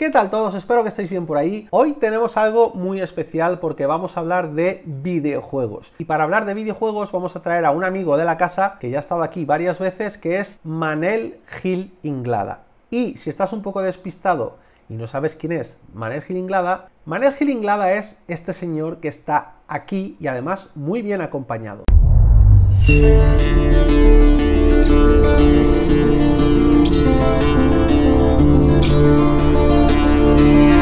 ¿Qué tal todos? Espero que estéis bien por ahí. Hoy tenemos algo muy especial porque vamos a hablar de videojuegos. Y para hablar de videojuegos vamos a traer a un amigo de la casa que ya ha estado aquí varias veces, que es Manel Gil Inglada. Y si estás un poco despistado y no sabes quién es Manel Gil Inglada, Manel Gil Inglada es este señor que está aquí y además muy bien acompañado. Yeah.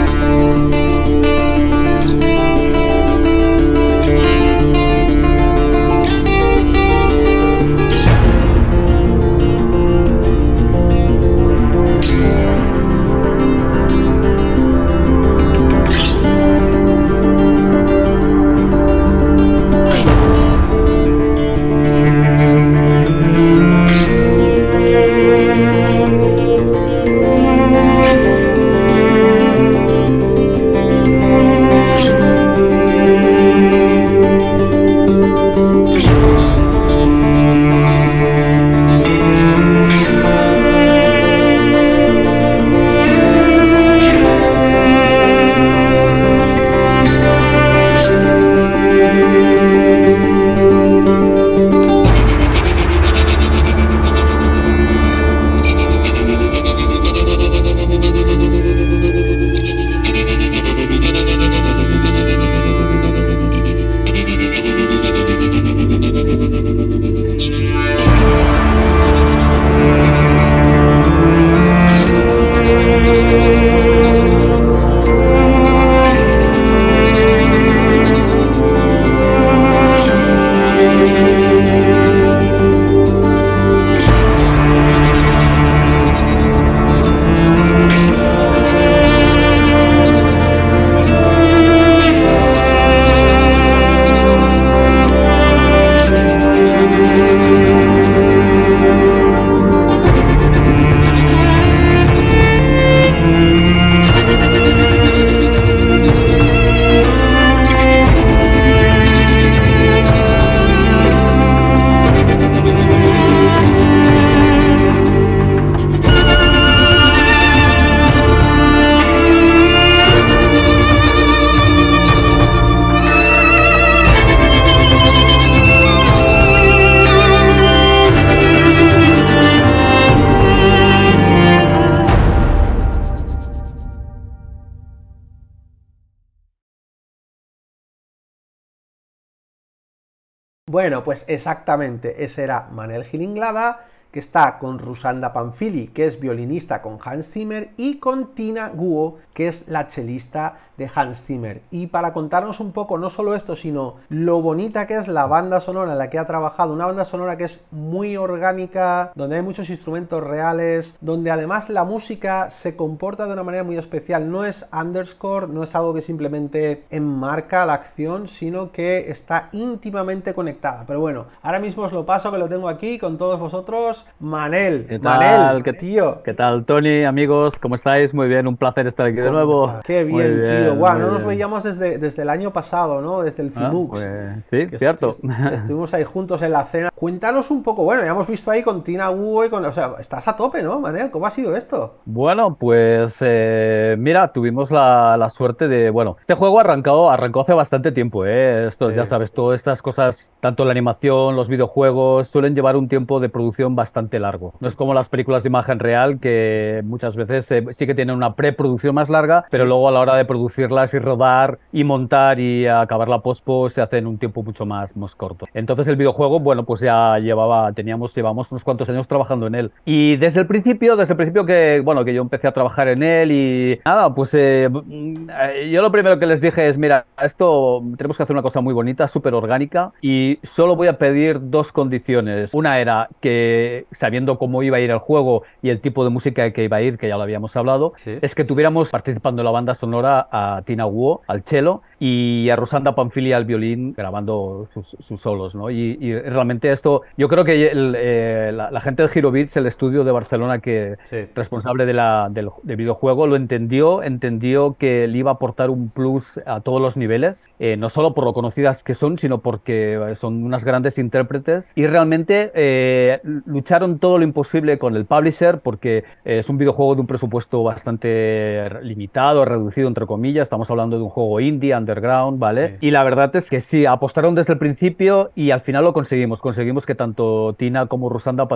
Bueno, pues exactamente, ese era Manel Gilinglada que está con Rusanda Panfili, que es violinista con Hans Zimmer, y con Tina Guo, que es la chelista de Hans Zimmer. Y para contarnos un poco no solo esto, sino lo bonita que es la banda sonora en la que ha trabajado, una banda sonora que es muy orgánica, donde hay muchos instrumentos reales, donde además la música se comporta de una manera muy especial, no es underscore, no es algo que simplemente enmarca la acción, sino que está íntimamente conectada. Pero bueno, ahora mismo os lo paso que lo tengo aquí con todos vosotros Manel. ¿Qué tal? tío. ¿Qué tal, Tony? Amigos, ¿cómo estáis? Muy bien, un placer estar aquí de nuevo. Qué bien, tío. Guau, no nos veíamos desde, desde el año pasado, ¿no? Desde el ah, Finux pues, sí, cierto. estuvimos ahí juntos en la cena. Cuéntanos un poco, bueno, ya hemos visto ahí con Tina Hugo y con. O sea, estás a tope, ¿no, Manel? ¿Cómo ha sido esto? Bueno, pues eh, mira, tuvimos la, suerte de. Bueno, este juego arrancado, arrancó hace bastante tiempo, ¿eh? Esto, ya sabes, todas estas cosas, tanto la animación, los videojuegos, suelen llevar un tiempo de producción bastante bastante largo. No es como las películas de imagen real que muchas veces eh, sí que tienen una preproducción más larga, pero luego a la hora de producirlas y rodar y montar y acabar la pospo se hace en un tiempo mucho más, corto. Entonces el videojuego, bueno, pues ya llevaba, teníamos, llevamos unos cuantos años trabajando en él. Y desde el principio, desde el principio que, bueno, que yo empecé a trabajar en él y nada, pues eh, eh, yo lo primero que les dije es, mira, esto tenemos que hacer una cosa muy bonita, súper orgánica y solo voy a pedir dos condiciones. Una era que sabiendo cómo iba a ir el juego y el tipo de música que iba a ir, que ya lo habíamos hablado, es que tuviéramos participando en la banda sonora a Tina Wu al cello y a Rosanda Panfili al violín grabando sus, solos, ¿no? Y, realmente esto, yo creo que eh, la, gente de Girovitz, el estudio de Barcelona que responsable de la, del, videojuego, lo entendió, entendió que le iba a aportar un plus a todos los niveles, eh, no solo por lo conocidas que son, sino porque son unas grandes intérpretes y realmente eh, lucharon todo lo imposible con el publisher porque eh, es un videojuego de un presupuesto bastante limitado, reducido entre comillas, estamos hablando de un juego indie, underground, ¿vale? Y la verdad es que sí, apostaron desde el principio y al final lo conseguimos, conseguimos que tanto Tina como Rusanda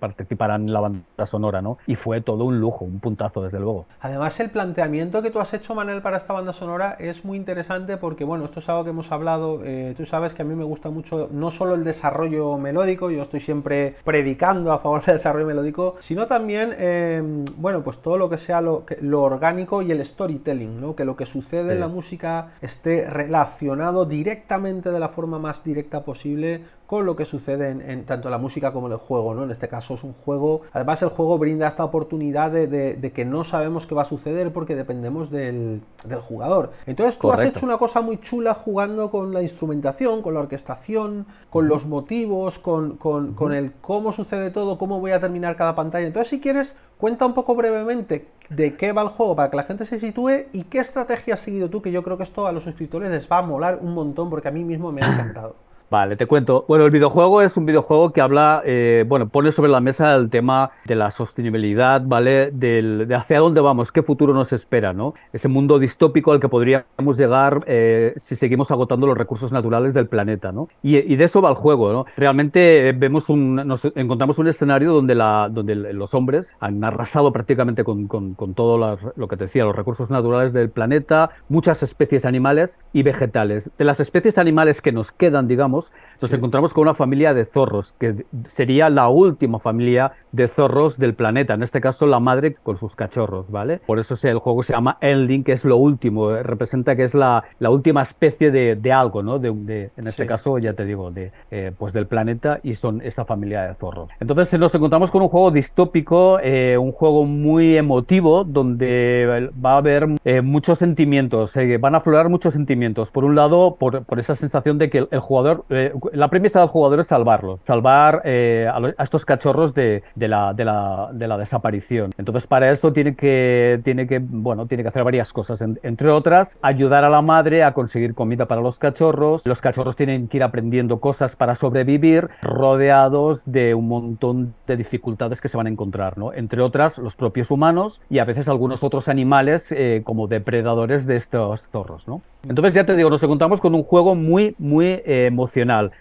participaran en la banda sonora, ¿no? Y fue todo un lujo, un puntazo desde luego. Además el planteamiento que tú has hecho, Manel, para esta banda sonora es muy interesante porque, bueno, esto es algo que hemos hablado, eh, tú sabes que a mí me gusta mucho no solo el desarrollo melódico, yo estoy siempre predicando, a favor del desarrollo melódico, sino también, em, bueno, pues todo lo que sea lo, orgánico y el storytelling, ¿no? Que lo que sucede en la música esté relacionado directamente de la forma más directa posible con lo que sucede en, tanto la música como el juego, ¿no? En este caso es un juego, además el juego brinda esta oportunidad de, que no sabemos qué va a suceder porque dependemos del, jugador. Entonces tú has hecho una cosa muy chula jugando con la instrumentación, con la orquestación, con los motivos, con, con el cómo sucede todo, cómo voy a terminar cada pantalla. Entonces si quieres, cuenta un poco brevemente de qué va el juego para que la gente se sitúe y qué estrategia has seguido tú, que yo creo que esto a los suscriptores les va a molar un montón porque a mí mismo me ha encantado. Vale, te cuento. Bueno, el videojuego es un videojuego que habla, eh, bueno, pone sobre la mesa el tema de la sostenibilidad, ¿vale? de hacia dónde vamos, qué futuro nos espera, ¿no? Ese mundo distópico al que podríamos llegar eh, si seguimos agotando los recursos naturales del planeta, ¿no? Y, de eso va el juego, ¿no? Realmente eh, vemos un, nos encontramos un escenario donde, la, donde los hombres han arrasado prácticamente con, con, con todo lo que te decía, los recursos naturales del planeta, muchas especies animales y vegetales. De las especies animales que nos quedan, digamos, nos encontramos con una familia de zorros, que sería la última familia de zorros del planeta, en este caso la madre con sus cachorros, ¿vale? Por eso el juego se llama Ending, que es lo último, eh, representa que es la, última especie de, algo, ¿no? De, en este caso, ya te digo, de, eh, pues del planeta y son esta familia de zorros. Entonces eh, nos encontramos con un juego distópico, un juego muy emotivo, donde va a haber muchos sentimientos, van a aflorar muchos sentimientos. Por un lado, por, esa sensación de que el jugador eh, la premisa del jugador es salvarlo, salvar eh, a, estos cachorros de, de, la, desaparición. Entonces, para eso tiene que, tiene que, bueno, tiene que hacer varias cosas, entre otras, ayudar a la madre a conseguir comida para los cachorros. Los cachorros tienen que ir aprendiendo cosas para sobrevivir, rodeados de un montón de dificultades que se van a encontrar, ¿no? Entre otras, los propios humanos y a veces algunos otros animales eh, como depredadores de estos zorros, ¿no? Entonces, ya te digo, nos encontramos con un juego muy, muy emocionante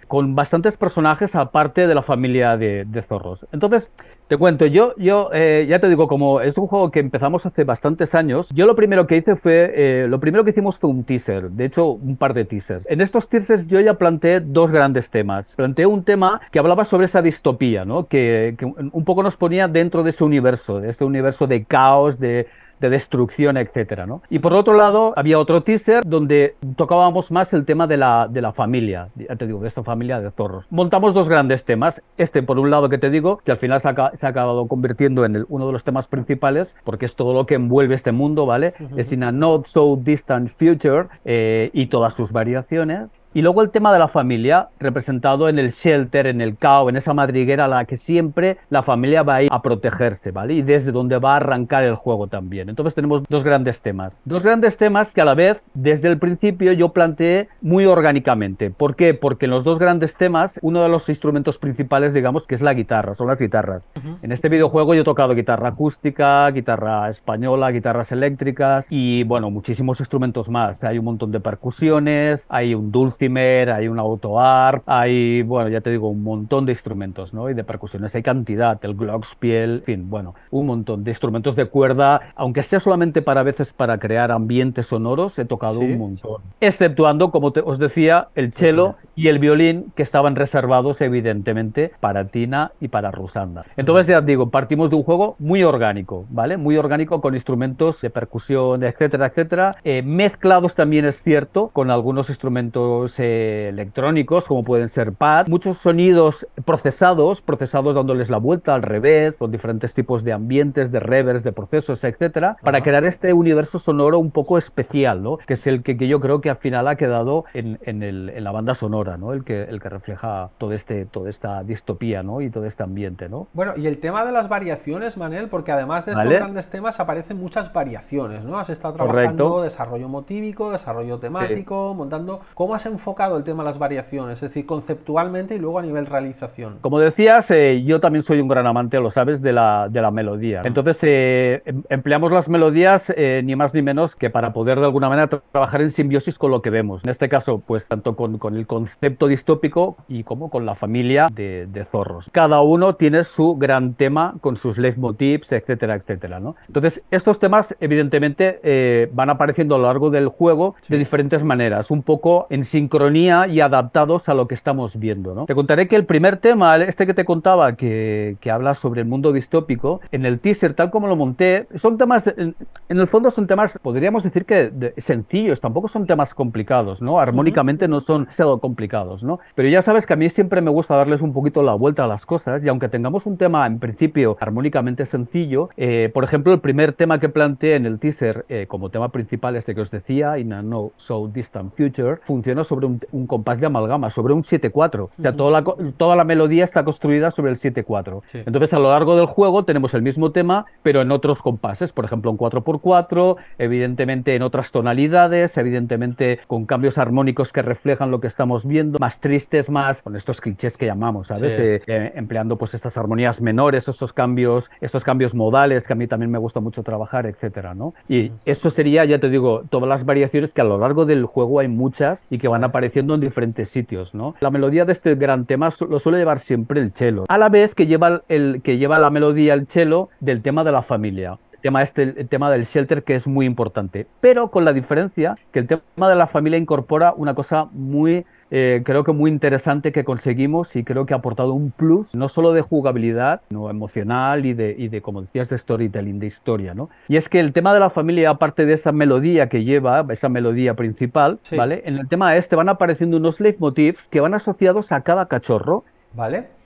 con bastantes personajes aparte de la familia de, zorros. Entonces, te cuento, yo, yo eh, ya te digo, como es un juego que empezamos hace bastantes años, yo lo primero que hice fue, eh, lo primero que hicimos fue un teaser, de hecho un par de teasers. En estos teasers yo ya planteé dos grandes temas. Planteé un tema que hablaba sobre esa distopía, ¿no? que, que un poco nos ponía dentro de ese universo, de este universo de caos, de destrucción, etcétera, ¿no? Y por otro lado, había otro teaser donde tocábamos más el tema de la, de la familia, ya te digo, de esta familia de zorros. Montamos dos grandes temas. Este, por un lado, que te digo, que al final se ha, acabado convirtiendo en uno de los temas principales, porque es todo lo que envuelve este mundo, ¿vale? Es in a not so distant future eh, y todas sus variaciones. Y luego el tema de la familia, representado en el shelter, en el cao, en esa madriguera a la que siempre la familia va a ir a protegerse, ¿vale? Y desde donde va a arrancar el juego también. Entonces tenemos dos grandes temas. Dos grandes temas que a la vez, desde el principio, yo planteé muy orgánicamente. ¿Por qué? Porque en los dos grandes temas, uno de los instrumentos principales, digamos, que es la guitarra, son las guitarras. En este videojuego yo he tocado guitarra acústica, guitarra española, guitarras eléctricas y, bueno, muchísimos instrumentos más. Hay un montón de percusiones, hay un dulce hay un auto-arp, hay, bueno, ya te digo, un montón de instrumentos, ¿no? Y de percusiones hay cantidad, el glockspiel, en fin, bueno, un montón de instrumentos de cuerda, aunque sea solamente para veces para crear ambientes sonoros, he tocado un montón. Exceptuando, como os decía, el cello y el violín que estaban reservados evidentemente para Tina y para Rusanda. Entonces ya digo, partimos de un juego muy orgánico, ¿vale? Muy orgánico con instrumentos de percusión, etcétera, etcétera, eh, mezclados también es cierto con algunos instrumentos eh, electrónicos, como pueden ser pad, muchos sonidos procesados, procesados dándoles la vuelta al revés, con diferentes tipos de ambientes, de revers, de procesos, etcétera, para crear este universo sonoro un poco especial, ¿no? Que es el que, yo creo que al final ha quedado en, la banda sonora, ¿no? El que, el que refleja todo este, toda esta distopía, ¿no? Y todo este ambiente, ¿no? Bueno, y el tema de las variaciones, Manel, porque además de estos grandes temas aparecen muchas variaciones, ¿no? Has estado trabajando desarrollo motívico, desarrollo temático, montando. ¿Cómo has enfocado el tema de las variaciones? Es decir, conceptualmente y luego a nivel realización. Como decías, eh, yo también soy un gran amante, lo sabes, de la, de melodía. Entonces, eh, em, empleamos las melodías eh, ni más ni menos que para poder de alguna manera trabajar en simbiosis con lo que vemos. En este caso, pues tanto con, con el concepto distópico y como con la familia de, zorros. Cada uno tiene su gran tema con sus leitmotivs, etcétera, etcétera. ¿no? Entonces, estos temas, evidentemente, van apareciendo a lo largo del juego de diferentes maneras, un poco en sí sincronía y adaptados a lo que estamos viendo. ¿no? Te contaré que el primer tema, este que te contaba, que, habla sobre el mundo distópico, en el teaser, tal como lo monté, son temas, en, el fondo son temas, podríamos decir que sencillos, tampoco son temas complicados, ¿no? Armónicamente no son demasiado complicados, ¿no? Pero ya sabes que a mí siempre me gusta darles un poquito la vuelta a las cosas y aunque tengamos un tema en principio armónicamente sencillo, eh, por ejemplo, el primer tema que planteé en el teaser eh, como tema principal, este que os decía, In a No So Distant Future, funcionó sobre sobre un, compás de amalgama, sobre un 7-4. O sea, toda, la, toda la melodía está construida sobre el 7-4. Entonces, a lo largo del juego tenemos el mismo tema, pero en otros compases, por ejemplo, en 4x4, evidentemente en otras tonalidades, evidentemente con cambios armónicos que reflejan lo que estamos viendo, más tristes, más con estos clichés que llamamos, ¿sabes? Eh, empleando pues estas armonías menores, estos cambios, estos cambios modales que a mí también me gusta mucho trabajar, etcétera, ¿no? Y eso sería, ya te digo, todas las variaciones que a lo largo del juego hay muchas y que van apareciendo en diferentes sitios, ¿no? La melodía de este gran tema lo suele llevar siempre el cello, a la vez que lleva, el, que lleva la melodía el cello del tema de la familia tema este, el tema del shelter, que es muy importante. Pero con la diferencia que el tema de la familia incorpora una cosa muy eh, creo que muy interesante que conseguimos y creo que ha aportado un plus, no solo de jugabilidad, sino emocional y de, y de como decías, de storytelling, de historia, ¿no? Y es que el tema de la familia, aparte de esa melodía que lleva, esa melodía principal, ¿vale? En el tema este van apareciendo unos leitmotivs que van asociados a cada cachorro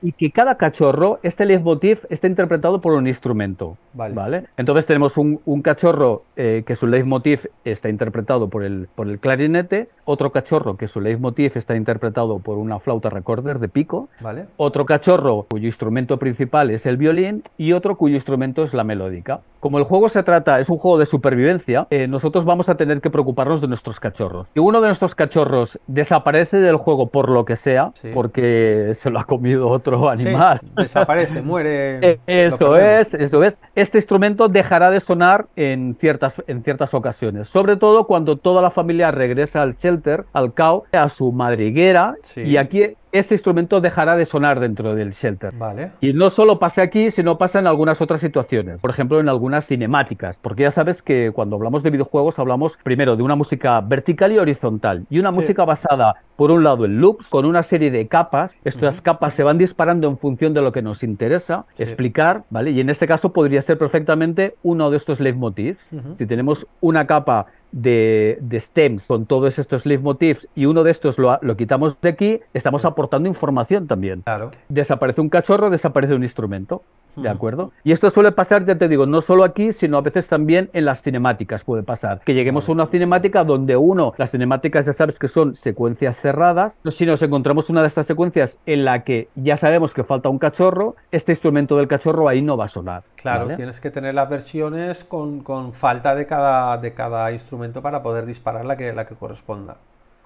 y que cada cachorro, este leitmotiv, está interpretado por un instrumento. Vale. Entonces tenemos un, cachorro eh, que su leitmotiv está interpretado por el, por el clarinete, otro cachorro que su leitmotiv está interpretado por una flauta recorder de pico, otro cachorro cuyo instrumento principal es el violín y otro cuyo instrumento es la melódica. Como el juego se trata, es un juego de supervivencia, eh, nosotros vamos a tener que preocuparnos de nuestros cachorros. Si uno de nuestros cachorros desaparece del juego por lo que sea, porque se lo ha comido otro animal. desaparece, muere. Eh, eso es, eso es. Este instrumento dejará de sonar en ciertas, en ciertas ocasiones, sobre todo cuando toda la familia regresa al shelter, al cow, a su madriguera. Y aquí este instrumento dejará de sonar dentro del shelter. Vale. Y no solo pasa aquí, sino pasa en algunas otras situaciones. Por ejemplo, en algunas cinemáticas. Porque ya sabes que cuando hablamos de videojuegos, hablamos primero de una música vertical y horizontal. Y una música basada, por un lado, en loops, con una serie de capas. Estas capas se van disparando en función de lo que nos interesa explicar, ¿vale? Y en este caso podría ser perfectamente uno de estos leitmotivs. Si tenemos una capa de, stems con todos estos motifs y uno de estos lo, lo quitamos de aquí, estamos aportando información también. Desaparece un cachorro, desaparece un instrumento. ¿De acuerdo? Y esto suele pasar, ya te digo, no solo aquí, sino a veces también en las cinemáticas puede pasar. Que lleguemos a una cinemática donde uno, las cinemáticas ya sabes que son secuencias cerradas. Si nos encontramos una de estas secuencias en la que ya sabemos que falta un cachorro, este instrumento del cachorro ahí no va a sonar. Claro, tienes que tener las versiones con, con, falta de cada, de cada instrumento para poder disparar la que, la que corresponda.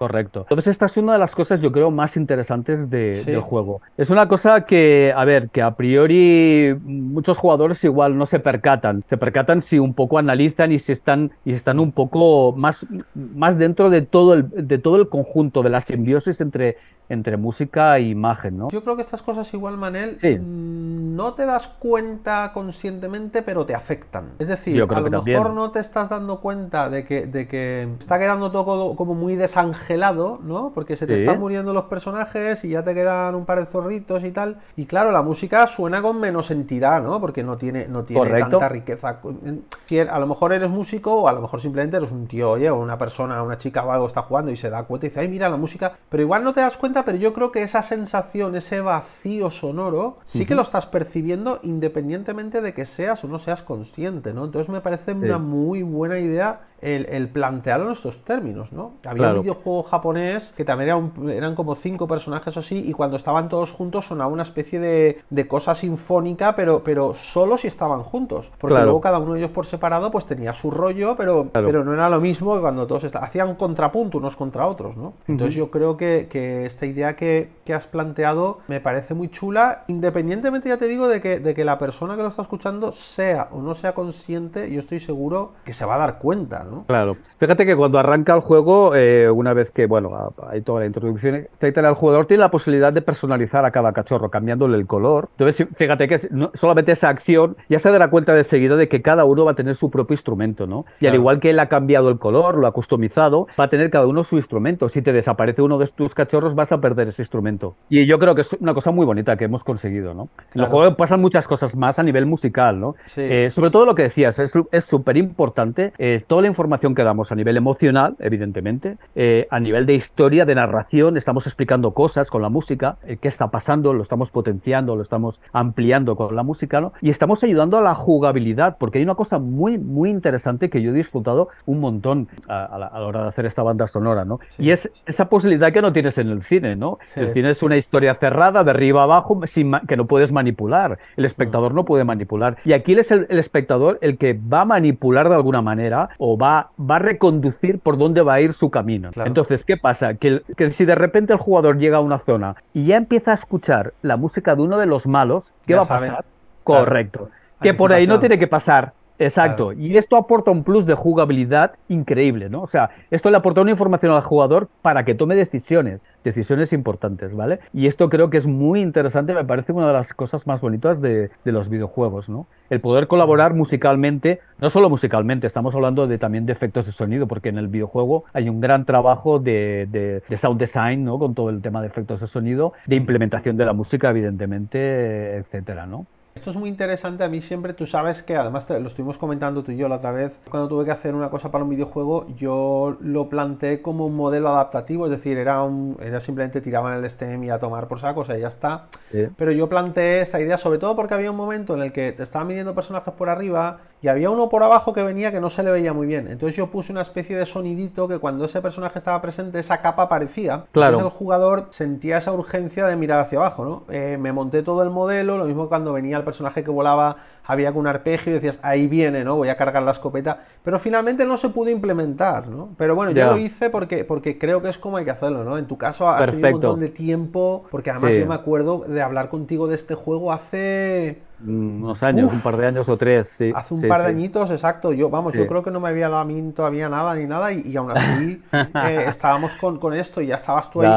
Correcto. Entonces esta es una de las cosas yo creo más interesantes del juego. Es una cosa que, a ver, que a priori muchos jugadores igual no se percatan. Se percatan si un poco analizan y si están, y están un poco más, más dentro de todo, el, de todo el conjunto, de la simbiosis entre, entre música e imagen, ¿no? Yo creo que estas cosas igual, Manel, mm, no te das cuenta conscientemente, pero te afectan. Es decir, a lo mejor no te estás dando cuenta de que, de que está quedando todo como muy desangelado lado ¿no? Porque se te están muriendo los personajes y ya te quedan un par de zorritos y tal. Y claro, la música suena con menos entidad, ¿no? Porque no tiene, no tiene tanta riqueza. Er- a lo mejor eres músico o a lo mejor simplemente eres un tío, oye, o una persona, una chica o algo está jugando y se da cuenta y dice, ay, mira la música. Pero igual no te das cuenta, pero yo creo que esa sensación, ese vacío sonoro, sí que lo estás percibiendo independientemente de que seas o no seas consciente, ¿no? Entonces me parece una muy buena idea el, el plantearlo en estos términos, ¿no? Había un videojuego japonés que también eran como cinco personajes o así, y cuando estaban todos juntos sonaba una especie de, de cosa sinfónica, pero, pero solo si estaban juntos. Porque luego cada uno de ellos por separado pues tenía su rollo, pero, pero no era lo mismo que cuando todos Hacían contrapunto unos contra otros, ¿no? Entonces yo creo que, que esta idea que, que, has planteado me parece muy chula, independientemente, ya te digo, de que, de que la persona que lo está escuchando sea o no sea consciente, yo estoy seguro que se va a dar cuenta, ¿no? Claro. Fíjate que cuando arranca el juego, eh, una vez que, bueno, hay toda la introducción, etcétera, el jugador tiene la posibilidad de personalizar a cada cachorro, cambiándole el color. Entonces, fíjate que solamente esa acción ya se dará cuenta de seguida de que cada uno va a tener su propio instrumento, ¿no? Y al igual que él ha cambiado el color, lo ha customizado, va a tener cada uno su instrumento. Si te desaparece uno de tus cachorros, vas a perder ese instrumento. Y yo creo que es una cosa muy bonita que hemos conseguido, ¿no? En el juego pasan muchas cosas más a nivel musical, ¿no? Sí. Eh, sobre todo lo que decías, es súper importante eh, toda la información información que damos a nivel emocional, evidentemente, eh, a nivel de historia, de narración, estamos explicando cosas con la música, eh, qué está pasando, lo estamos potenciando, lo estamos ampliando con la música, ¿no? Y estamos ayudando a la jugabilidad, porque hay una cosa muy, muy interesante que yo he disfrutado un montón a, la, hora de hacer esta banda sonora, ¿no? Y es esa posibilidad que no tienes en el cine, ¿no? El cine es una historia cerrada, de arriba abajo, que no puedes manipular. El espectador no puede manipular. Y aquí es el, el espectador el que va a manipular de alguna manera o va va, a reconducir por dónde va a ir su camino. Entonces, ¿qué pasa? Que, si de repente el jugador llega a una zona y ya empieza a escuchar la música de uno de los malos, ¿qué va a pasar? Correcto. Que por ahí no tiene que pasar Exacto, y esto aporta un plus de jugabilidad increíble, ¿no? O sea, esto le aporta una información al jugador para que tome decisiones, decisiones importantes, ¿vale? Y esto creo que es muy interesante, me parece una de las cosas más bonitas de, los videojuegos, ¿no? El poder colaborar musicalmente, no solo musicalmente, estamos hablando de, también de efectos de sonido, porque en el videojuego hay un gran trabajo de, de sound design, ¿no? Con todo el tema de efectos de sonido, de implementación de la música, evidentemente, etcétera, ¿no? Esto es muy interesante, a mí siempre tú sabes que, además lo estuvimos comentando tú y yo la otra vez, cuando tuve que hacer una cosa para un videojuego, yo lo planteé como un modelo adaptativo, es decir, era, un, simplemente tiraban el STEM y a tomar por saco, o sea, ya está. Pero yo planteé esta idea sobre todo porque había un momento en el que te estaban midiendo personajes por arriba y había uno por abajo que venía que no se le veía muy bien. Entonces yo puse una especie de sonidito que cuando ese personaje estaba presente, esa capa aparecía. Entonces el jugador sentía esa urgencia de mirar hacia abajo, ¿no? Eh, me monté todo el modelo, lo mismo cuando venía el personaje que volaba, había un arpegio y decías, ahí viene, ¿no? Voy a cargar la escopeta. Pero finalmente no se pudo implementar, ¿no? Pero bueno, yo lo hice porque, porque creo que es como hay que hacerlo, ¿no? En tu caso has tenido un montón de tiempo, porque además yo me acuerdo de hablar contigo de este juego hace... Mm, unos años, un par de años o tres. hace un par de exacto. Yo, vamos, yo creo que no me había dado a mí todavía nada ni nada y, aún así eh, estábamos con, esto y ya estabas tú ahí.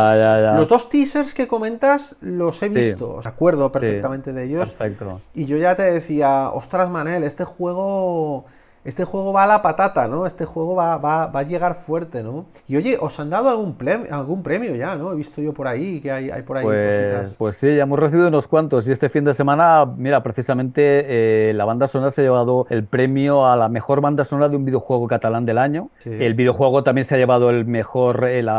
Los dos teasers que comentas los he visto, os acuerdo perfectamente de ellos. Y yo ya te decía, ostras, Manel, este juego este juego va a la patata, ¿no? Este juego va, a llegar fuerte, ¿no? Y oye, ¿os han dado algún, algún premio ya, no? He visto yo por ahí que hay, hay por ahí pues, cositas. Pues sí, ya hemos recibido unos cuantos. Y este fin de semana, mira, precisamente eh, la banda sonora se ha llevado el premio a la mejor banda sonora de un videojuego catalán del año. El videojuego también se ha llevado el mejor, eh, el,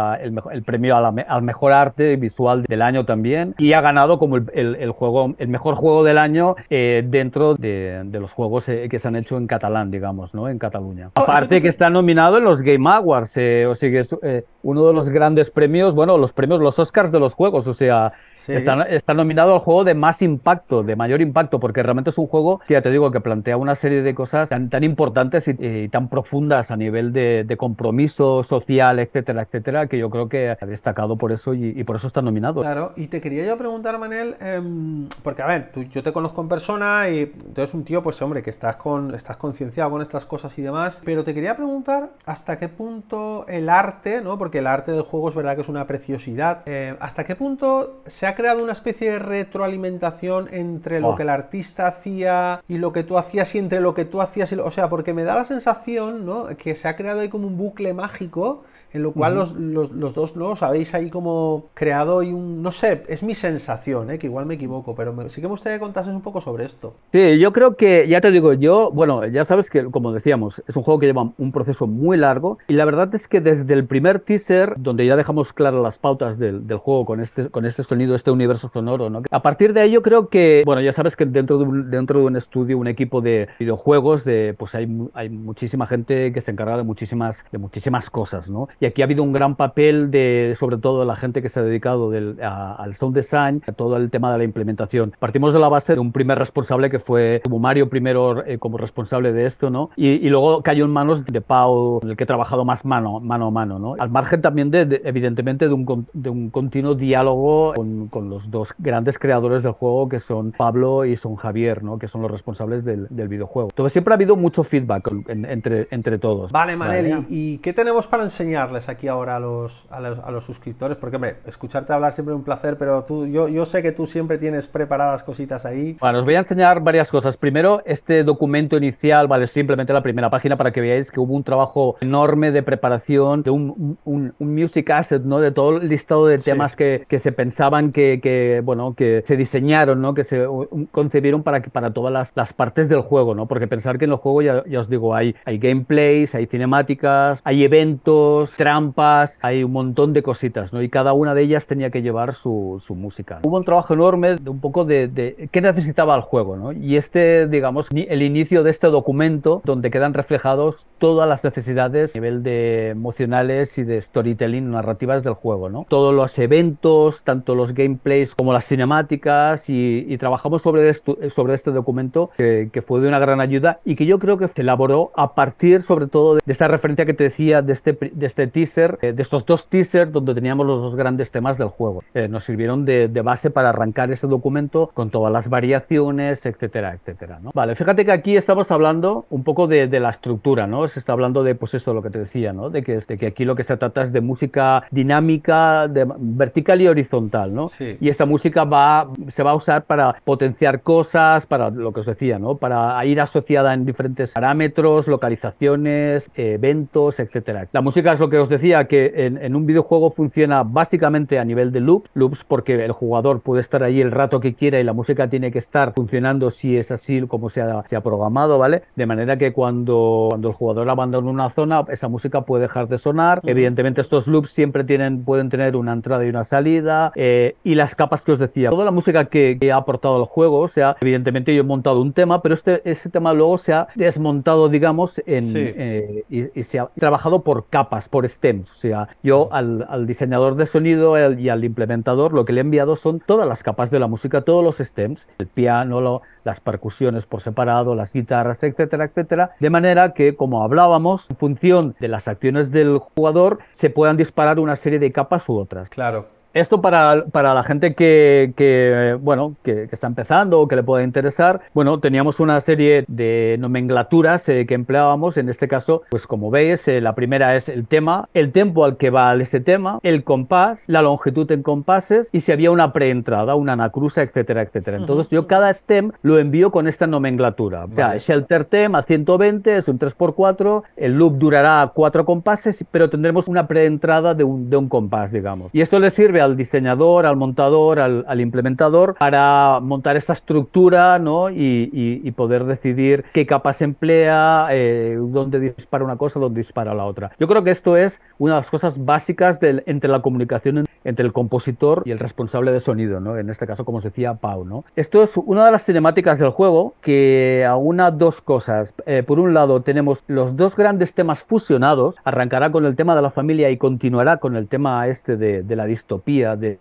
el, premio al mejor arte visual del año también. Y ha ganado como el, juego, el mejor juego del año eh, dentro de, los juegos que se han hecho en catalán, digamos. En Cataluña. Oh, Aparte que está nominado en los Game Awards, eh, o sea que eh, uno de los grandes premios, bueno, los premios, los Oscars de los juegos, o sea, está, nominado al juego de más impacto, de mayor impacto, porque realmente es un juego que ya te digo que plantea una serie de cosas tan, tan importantes y, tan profundas a nivel de, compromiso social, etcétera, etcétera, que yo creo que ha destacado por eso y, por eso está nominado. Claro, y te quería yo preguntar, Manel, em, porque a ver, yo te conozco en persona y tú eres un tío, pues hombre, que estás con estás concienciado con estas cosas y demás, pero te quería preguntar hasta qué punto el arte, ¿no? el arte del juego es verdad que es una preciosidad. Eh, ¿Hasta qué punto se ha creado una especie de retroalimentación entre lo que el artista hacía y lo que tú hacías y entre lo que tú hacías y lo... O sea, porque me da la sensación, ¿no? Que se ha creado ahí como un bucle mágico en lo cual los, los, los, dos no habéis ahí como creado y un, no sé, es mi sensación, ¿eh? que igual me equivoco, pero me, sí que me gustaría que contases un poco sobre esto. Sí, yo creo que, ya te digo, yo, bueno, ya sabes que, como decíamos, es un juego que lleva un proceso muy largo y la verdad es que desde el primer teaser, donde ya dejamos claras las pautas del, juego con este, con este sonido, este universo sonoro, ¿no? A partir de ahí yo creo que, bueno, ya sabes que dentro de un, dentro de un estudio, un equipo de videojuegos, de, pues hay, hay muchísima gente que se encarga de muchísimas, de muchísimas cosas, ¿no? Y aquí ha habido un gran papel de, sobre todo, de la gente que se ha dedicado al sound design, a todo el tema de la implementación. Partimos de la base de un primer responsable que fue como Mario, primero eh, como responsable de esto, ¿no? Y, luego cayó en manos de Pau, en el que he trabajado más mano, a mano, ¿no? Al margen también, de, evidentemente, de un, continuo diálogo con, los dos grandes creadores del juego, que son Pablo y son Javier, ¿no? Que son los responsables del, videojuego. Entonces siempre ha habido mucho feedback entre, todos. Vale, Manel, ¿y qué tenemos para enseñar? aquí ahora a los, a los, suscriptores, porque hombre, escucharte hablar siempre es un placer, pero tú, yo, yo sé que tú siempre tienes preparadas cositas ahí. Bueno, os voy a enseñar varias cosas. Primero, este documento inicial, vale, simplemente la primera página para que veáis que hubo un trabajo enorme de preparación, de un, un, music asset, ¿no? De todo el listado de temas que, se pensaban que, bueno, que se diseñaron, ¿no? Que se concebieron para, que para todas las, las partes del juego, ¿no? Porque pensar que en los juegos, ya, ya os digo, hay, hay gameplays, hay cinemáticas, hay eventos, trampas, hay un montón de cositas, ¿no? Y cada una de ellas tenía que llevar su, su música. Hubo un trabajo enorme de un poco de, qué necesitaba el juego, ¿no? Y este, digamos, el inicio de este documento donde quedan reflejados todas las necesidades a nivel de emocionales y de storytelling narrativas del juego, ¿no? Todos los eventos, tanto los gameplays como las cinemáticas y, trabajamos sobre, esto, sobre este documento que, que, fue de una gran ayuda y que yo creo que se elaboró a partir sobre todo de esta referencia que te decía de este, de este teaser, eh, de estos dos teasers donde teníamos los dos grandes temas del juego. Eh, nos sirvieron de, base para arrancar ese documento con todas las variaciones, etcétera, etcétera. Vale, fíjate que aquí estamos hablando un poco de, la estructura, ¿no? Se está hablando de, pues eso, lo que te decía, ¿no? De que, de que aquí lo que se trata es de música dinámica, vertical y horizontal, ¿no? Y esta música va, se va a usar para potenciar cosas, para lo que os decía, ¿no? Para ir asociada en diferentes parámetros, localizaciones, eventos, etcétera. La música es lo que os decía que en, un videojuego funciona básicamente a nivel de loops, loops porque el jugador puede estar ahí el rato que quiera y la música tiene que estar funcionando si es así como se ha, se ha programado, ¿vale? De manera que cuando, cuando el jugador abandona una zona, esa música puede dejar de sonar. Evidentemente estos loops siempre tienen, pueden tener una entrada y una salida eh, y las capas que os decía. Toda la música que, ha aportado al juego, o sea, evidentemente yo he montado un tema, pero este, ese tema luego se ha desmontado, digamos, en, eh, Y, y, se ha trabajado por capas, por stems. O sea, yo al, diseñador de sonido y al implementador lo que le he enviado son todas las capas de la música, todos los stems, el piano, las percusiones por separado, las guitarras, etcétera, etcétera. De manera que, como hablábamos, en función de las acciones del jugador, se puedan disparar una serie de capas u otras. Claro. Esto para, para, la gente que, bueno, que, está empezando o que le pueda interesar, bueno, teníamos una serie de nomenclaturas eh, que empleábamos. En este caso, pues como veis, eh, la primera es el tema, el tiempo al que va ese tema, el compás, la longitud en compases y si había una preentrada, una anacrusa, etcétera, etcétera. Entonces yo cada stem lo envío con esta nomenclatura. O sea, shelter tem a 120 es un 3x4, el loop durará cuatro compases, pero tendremos una preentrada de un, de un compás, digamos. Y esto le sirve al diseñador, al montador, al, implementador para montar esta estructura ¿no? y, poder decidir qué capa se emplea, eh, dónde dispara una cosa, dónde dispara la otra. Yo creo que esto es una de las cosas básicas entre la comunicación entre el compositor y el responsable de sonido, ¿no? En este caso, como os decía, Pau, ¿no? Esto es una de las cinemáticas del juego que aúna dos cosas. Eh, por un lado, tenemos los dos grandes temas fusionados. Arrancará con el tema de la familia y continuará con el tema este de, la distopía, del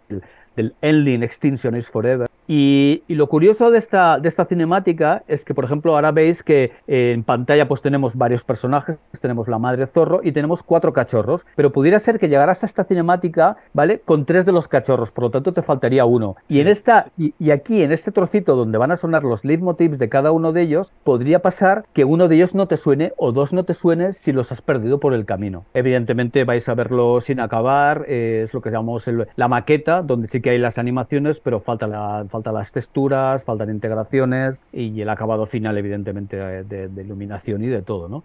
Ending Extinction is Forever. Y, lo curioso de esta, de esta cinemática es que, por ejemplo, ahora veis que eh, en pantalla pues tenemos varios personajes, tenemos la madre zorro y tenemos cuatro cachorros, pero pudiera ser que llegaras a esta cinemática, ¿vale? Con tres de los cachorros, por lo tanto te faltaría uno. Y en esta y, aquí en este trocito donde van a sonar los leitmotivs de cada uno de ellos, podría pasar que uno de ellos no te suene o dos no te suene si los has perdido por el camino. Evidentemente vais a verlo sin acabar, eh, es lo que llamamos la maqueta, donde sí que hay las animaciones, pero falta la faltan las texturas, faltan integraciones y el acabado final, evidentemente, eh, de, de iluminación y de todo, ¿no?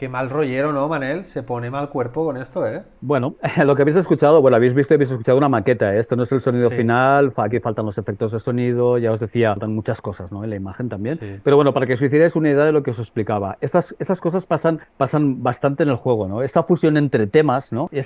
Qué mal rollero, ¿no, Manel? Se pone mal cuerpo con esto, ¿eh? Bueno, lo que habéis escuchado, bueno, habéis visto y habéis escuchado una maqueta. ¿eh? Esto no es el sonido final, aquí faltan los efectos de sonido, ya os decía, faltan muchas cosas, ¿no? En la imagen también. Pero bueno, para que os hicierais una idea de lo que os explicaba. Estas, cosas pasan, pasan bastante en el juego, ¿no? Esta fusión entre temas, ¿no? y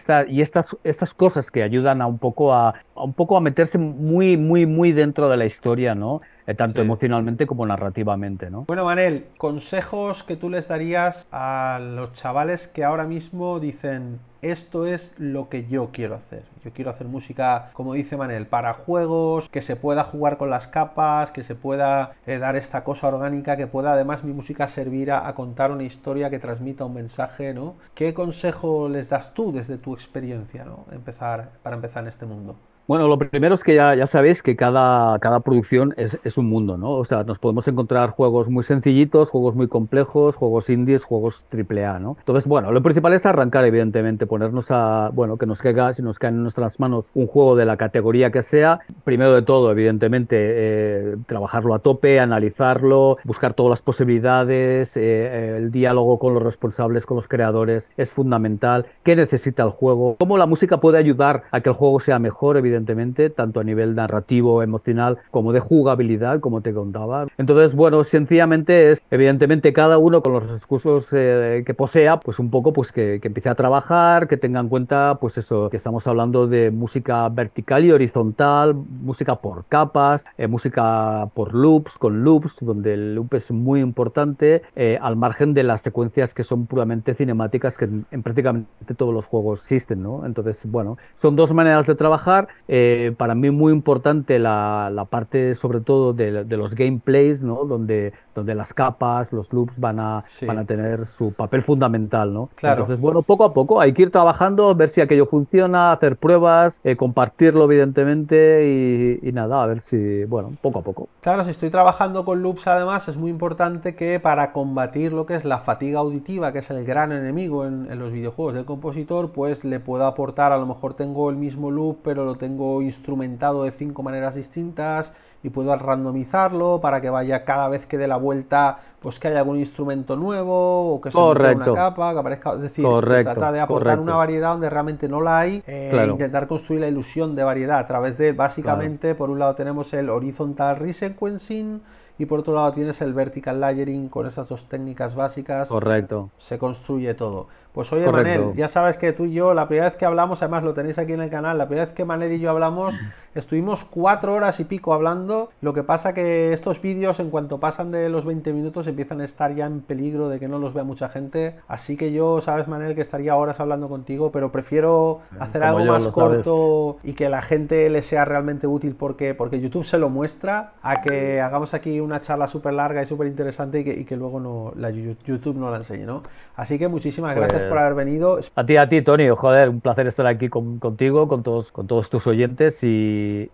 estas, estas cosas que ayudan a un poco a, un poco a meterse muy, muy, muy dentro de la historia, ¿no? Eh, tanto emocionalmente como narrativamente, ¿no? Bueno, Manel, consejos que tú les darías a los chavales que ahora mismo dicen, esto es lo que yo quiero hacer. Yo quiero hacer música, como dice Manel, para juegos, que se pueda jugar con las capas, que se pueda eh, dar esta cosa orgánica, que pueda además mi música servir a, a, contar una historia que transmita un mensaje, ¿no? ¿Qué consejo les das tú desde tu experiencia, ¿no? Empezar, para empezar en este mundo. Bueno, lo primero es que ya, sabéis que cada, cada producción es, un mundo, ¿no? O sea, nos podemos encontrar juegos muy sencillitos, juegos muy complejos, juegos indies, juegos AAA, ¿no? Entonces, bueno, lo principal es arrancar, evidentemente, ponernos a, bueno, que nos caiga, si nos cae en nuestras manos un juego de la categoría que sea, primero de todo, evidentemente, eh, trabajarlo a tope, analizarlo, buscar todas las posibilidades, eh, eh, el diálogo con los responsables, con los creadores, es fundamental. ¿Qué necesita el juego? ¿Cómo la música puede ayudar a que el juego sea mejor, evidentemente? evidentemente, tanto a nivel narrativo, emocional, como de jugabilidad, como te contaba. Entonces, bueno, sencillamente es, evidentemente, cada uno con los recursos eh, que posea, pues un poco, pues que, que, empiece a trabajar, que tenga en cuenta, pues eso, que estamos hablando de música vertical y horizontal, música por capas, eh, música por loops, con loops, donde el loop es muy importante, eh, al margen de las secuencias que son puramente cinemáticas, que en, prácticamente todos los juegos existen, ¿no? Entonces, bueno, son dos maneras de trabajar eh, para mí muy importante la, la parte sobre todo de, de los gameplays, ¿no? donde donde las capas, los loops van a, van a tener su papel fundamental, ¿no? Claro. Entonces, bueno, poco a poco hay que ir trabajando, ver si aquello funciona, hacer pruebas, eh, compartirlo, evidentemente, y, nada, a ver si, bueno, poco a poco. Claro, si estoy trabajando con loops, además, es muy importante que para combatir lo que es la fatiga auditiva, que es el gran enemigo en, en los videojuegos del compositor, pues le puedo aportar, a lo mejor tengo el mismo loop, pero lo tengo instrumentado de cinco maneras distintas, y puedo randomizarlo para que vaya cada vez que dé la vuelta, pues que haya algún instrumento nuevo o que se una capa, que aparezca. Es decir, se trata de aportar una variedad donde realmente no la hay, eh, e intentar construir la ilusión de variedad a través de, básicamente, por un lado tenemos el horizontal resequencing y por otro lado tienes el vertical layering con esas dos técnicas básicas. Correcto. Se construye todo. Pues oye, Manel, ya sabes que tú y yo, la primera vez que hablamos, además lo tenéis aquí en el canal, la primera vez que Manel y yo hablamos, estuvimos cuatro horas y pico hablando. Lo que pasa que estos vídeos, en cuanto pasan de los 20 minutos, empiezan a estar ya en peligro de que no los vea mucha gente. Así que yo, sabes, Manel, que estaría horas hablando contigo, pero prefiero hacer algo más corto y que la gente le sea realmente útil porque, porque YouTube se lo muestra, a que hagamos aquí una charla súper larga y súper interesante y que, luego no, la YouTube no la enseñe, ¿no? Así que muchísimas pues gracias por haber venido. A ti, a ti, Tony, joder, un placer estar aquí contigo, con todos, con todos tus oyentes y,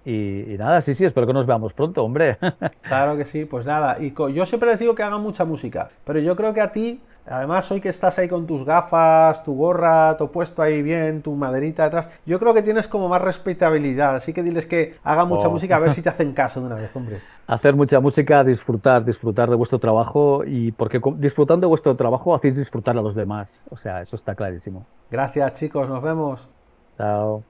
nada, sí, sí, espero que nos veamos pronto, hombre. Claro que sí, pues nada, y yo siempre les digo que hagan mucha música, pero yo creo que a ti Además, hoy que estás ahí con tus gafas, tu gorra, tu puesto ahí bien, tu maderita atrás, yo creo que tienes como más respetabilidad. Así que diles que haga mucha oh. música a ver si te hacen caso de una vez, hombre. Hacer mucha música, disfrutar, disfrutar de vuestro trabajo y porque disfrutando de vuestro trabajo hacéis disfrutar a los demás. O sea, eso está clarísimo. Gracias, chicos. Nos vemos. Chao.